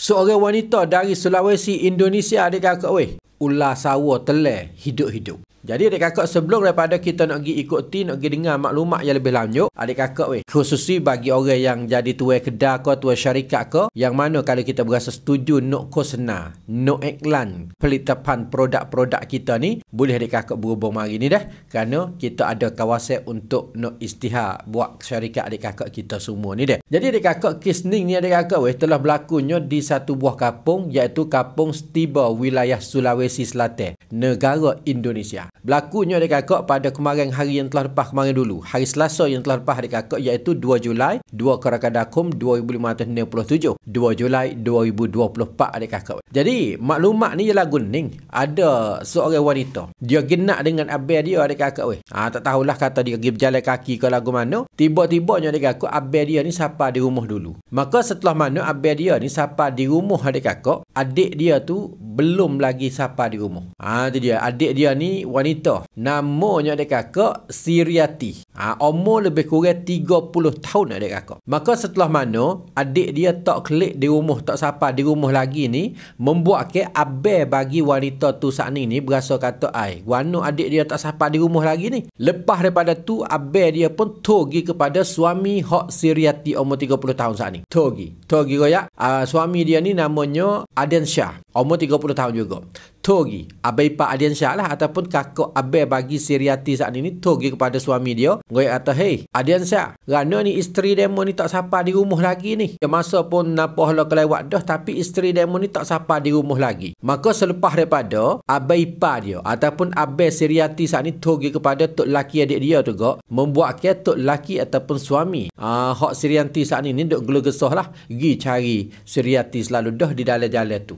seorang wanita dari Sulawesi Indonesia dekat kakak weh ular sawa telah hidup-hidup. Jadi adik kakak sebelum daripada kita nak pergi tin nak pergi dengar maklumat yang lebih lanjut, adik kakak weh, khususnya bagi orang yang jadi tuai kedai ke, tuai syarikat ke, yang mana kalau kita berasa setuju nak kosena, nak iklan pelitapan produk-produk kita ni, boleh adik kakak berhubung hari ni dah. Kerana kita ada kawasan untuk nak istihar buat syarikat adik kakak kita semua ni dah. Jadi adik kakak, kisning ni adik kakak weh, telah berlaku berlakunya di satu buah kapung, iaitu kapung Stiba, wilayah Sulawesi Selatan, negara Indonesia. Berlakunya adik kakak pada kemarin hari yang telah lepas kemarin dulu. Hari Selasa yang telah lepas adik kakak iaitu 2 Julai 2 Karakadakum 2567. 2 Julai 2024 adik kakak. Jadi maklumat ni ialah guning. Ada seorang wanita. Dia genak dengan abel dia adik kakak. Weh. Ha, tak tahulah kata dia pergi berjalan kaki ke lagu mana. Tiba-tiba ni adik kakak abel dia ni sapa di rumah dulu. Maka setelah mana abel dia ni sapa di rumah adik kakak. Adik dia tu belum lagi sapa di rumah. Ha, itu dia. Adik dia ni wanita wanita. Namanya adik kakak Siriati. Ha, umur lebih kurang 30 tahun adik kakak. Maka setelah mana adik dia tak klik di rumah tak siapa di rumah lagi ni membuat ke abel bagi wanita tu saat ni berasa kata ai wano adik dia tak siapa di rumah lagi ni. Lepas daripada tu abel dia pun togi kepada suami hak Siriati umur 30 tahun saat ni. Togi. Togi kaya uh, ah, suami dia ni namanya Adensyah. Umur 30 tahun juga. Togi. Abai Pak Adensyah lah ataupun kakak kot abel bagi siriati saat ini togi kepada suami dia. Goy kata, hey, adian siap. Rana ni isteri demo ni tak sapa di rumah lagi ni. Dia masa pun napoh lah kelewat dah tapi isteri demo ni tak sapa di rumah lagi. Maka selepas daripada abel ipar dia ataupun abel siriati saat ini togi kepada tok laki adik dia tu kot. Membuat ke tok laki ataupun suami. Ah, hak sirianti saat ini ni duk gelo lah. Gi cari siriati selalu dah di dalam-dalam tu.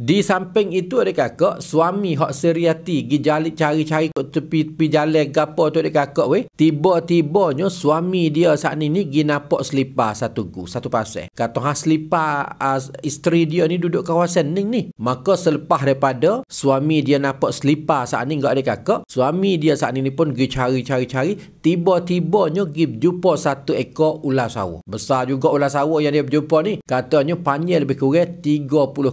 Di samping itu adik kakak, suami hak seriati gi jalik cari-cari kat tepi pi jalan gapo tu adik kakak we Tiba-tibanya suami dia saat ni ni gi nampak selipar satu gu, satu pasal. Kata ha selipar uh, isteri dia ni duduk kawasan ni ni. Maka selepas daripada suami dia nampak selipar saat ni enggak adik kakak, suami dia saat ni pun gi cari-cari-cari, tiba-tibanya gi jumpa satu ekor ular sawa. Besar juga ular sawa yang dia berjumpa ni. Katanya panjang lebih kurang 30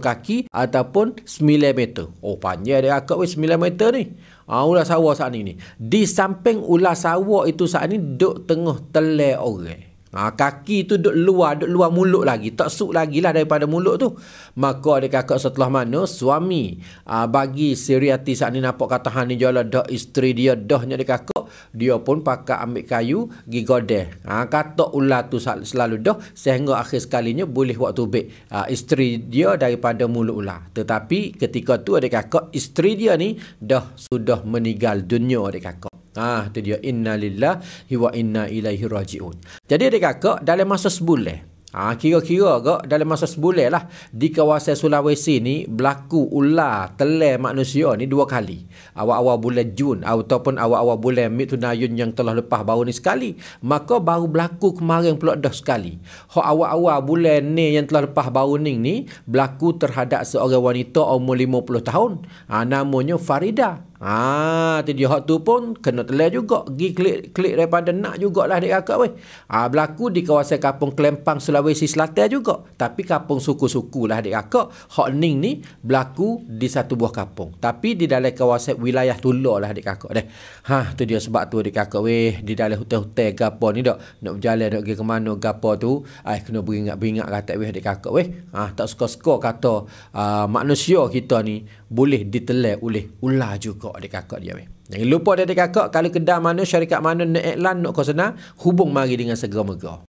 kaki atau ataupun 9 meter. Oh panjang dia akak weh 9 meter ni. Ha, ah, ular sawah saat ni ni. Di samping ular sawah itu saat ni duk tengah telai orang. Ha, kaki tu duduk luar, duduk luar mulut lagi. Tak suk lagi lah daripada mulut tu. Maka dia kakak setelah mana suami ha, bagi Suryati saat ni nampak kata ni jualan dah isteri dia dahnya dia kakak. Dia pun pakai ambil kayu pergi godeh. Ha, kata ular tu selalu dah sehingga akhir sekalinya boleh waktu baik ha, isteri dia daripada mulut ular. Tetapi ketika tu adik kakak isteri dia ni dah sudah meninggal dunia adik kakak. Ah, ha, itu dia inna lillah hiwa inna ilaihi rajiun. Jadi adik kakak dalam masa sebulan Ha, kira-kira kak dalam masa sebulan lah di kawasan Sulawesi ni berlaku ular telan manusia ni dua kali. Awal-awal bulan Jun ataupun awal-awal bulan Mei Tunayun yang telah lepas baru ni sekali. Maka baru berlaku kemarin pula dah sekali. Ho awal-awal bulan ni yang telah lepas baru ni ni berlaku terhadap seorang wanita umur 50 tahun. Ha, namanya Farida. Ah, tu dia hot tu pun kena telah juga. Gi klik klik daripada nak jugaklah adik kakak weh. Ah berlaku di kawasan kapung Kelempang Sulawesi Selatan juga. Tapi kapung suku-suku lah adik kakak. Hot ning ni berlaku di satu buah kapung. Tapi di dalam kawasan wilayah Tula lah adik kakak deh. Ha tu dia sebab tu adik kakak weh di dalam hotel-hotel gapo ni dok nak berjalan nak pergi ke mana gapo tu. Ai kena beringat-beringat kata weh adik kakak weh. Ha tak suka-suka kata uh, manusia kita ni boleh ditelan oleh ular juga adik kakak dia weh. Jangan lupa adik kakak kalau kedai mana syarikat mana nak iklan nak kau hubung mari dengan segera-mega.